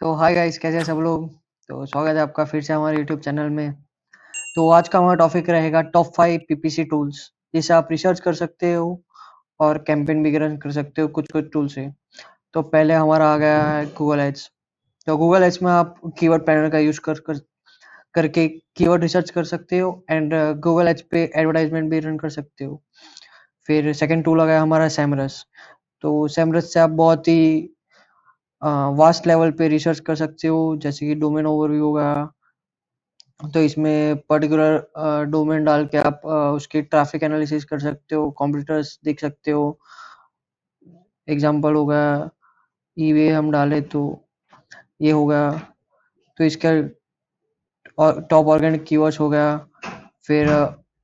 तो hi guys कैसे हैं सब लोग तो स्वागत है आपका फिर से हमारे यूट्यूब चैनल में तो आज का हमारा टॉपिक रहेगा टॉप फाइव पीपीसी टूल्स जिसे आप रिसर्च कर सकते हो और कैंपेन भी रन कर सकते हो कुछ कुछ टूल से तो पहले हमारा आ गया है गूगल एड्स तो गूगल एड्स में आप कीवर्ड पैनल का यूज कर, कर करके कीवर्ड रिसर्च कर सकते हो एंड गूगल एड्स पे एडवर्टाइजमेंट भी रन कर सकते हो फिर सेकेंड टूल आ गया हमारा सैमरस तो सैमरस से आप बहुत ही वास्ट लेवल पे रिसर्च कर सकते हो जैसे कि डोमेन ओवरव्यू हो गया तो इसमें पर्टिकुलर डोमेन डाल के आप उसके ट्रैफिक एनालिसिस कर सकते हो कंप्यूटर्स देख सकते हो एग्जांपल हो गया वे e हम डाले तो ये हो गया तो इसका टॉप ऑर्गेनिक कीवर्ड्स हो गया फिर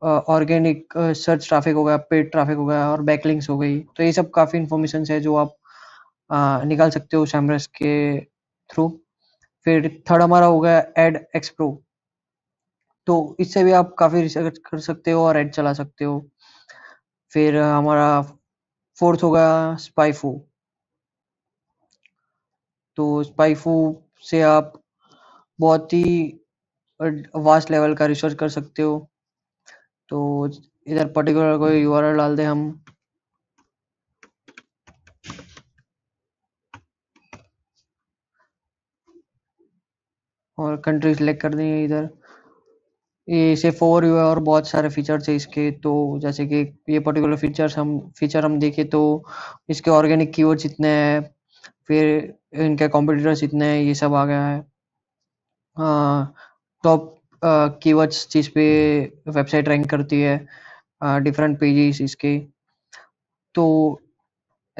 ऑर्गेनिक सर्च ट्रैफिक हो गया पेड ट्रैफिक हो गया और बैकलिंग्स हो गई तो ये सब काफ़ी इन्फॉर्मेशन है जो आप निकाल सकते हो सैमरस के थ्रू फिर थर्ड हमारा हो गया एड एक्सप्रो तो इससे भी आप काफ़ी रिसर्च कर सकते हो और एड चला सकते हो फिर हमारा फोर्थ हो गया स्पाइफो तो स्पाइफो से आप बहुत ही वास्ट लेवल का रिसर्च कर सकते हो तो इधर पर्टिकुलर कोई यूआरएल डाल दें हम और कंट्री सेलेक्ट कर देंगे इधर ये इसे फोर यू है और बहुत सारे फीचर्स है इसके तो जैसे कि ये पर्टिकुलर फीचर्स हम फीचर हम देखें तो इसके ऑर्गेनिक कीवर्ड्स इतने हैं फिर इनके कॉम्पिटिटर्स इतने हैं ये सब आ गया है टॉप कीवर्ड्स जिस पे वेबसाइट रैंक करती है डिफरेंट पेजेस इसके तो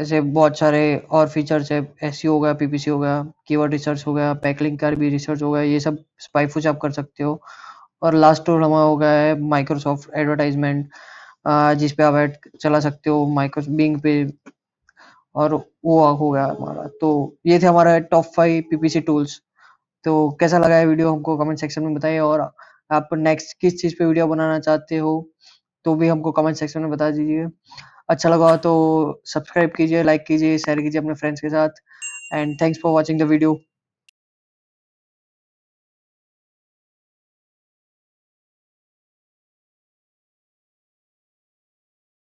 ऐसे बहुत सारे और फीचर्स है एस हो गया पीपीसी हो गया कीवर्ड रिसर्च हो गया पैकलिंग का भी रिसर्च हो गया ये सब स्पाइफू आप कर सकते हो और लास्ट टूर हमारा हो गया है माइक्रोसॉफ्ट एडवर्टाइजमेंट जिस पे आप एड चला सकते हो माइक्रो बिंग पे और वो हो गया हमारा तो ये थे हमारा टॉप फाइव पीपीसी टूल्स तो कैसा लगा है वीडियो हमको कमेंट सेक्शन में बताइए और आप नेक्स्ट किस चीज़ पे वीडियो बनाना चाहते हो तो भी हमको कमेंट सेक्शन में बता दीजिए अच्छा लगा तो सब्सक्राइब कीजिए लाइक कीजिए शेयर कीजिए अपने फ्रेंड्स के साथ and thanks for watching the video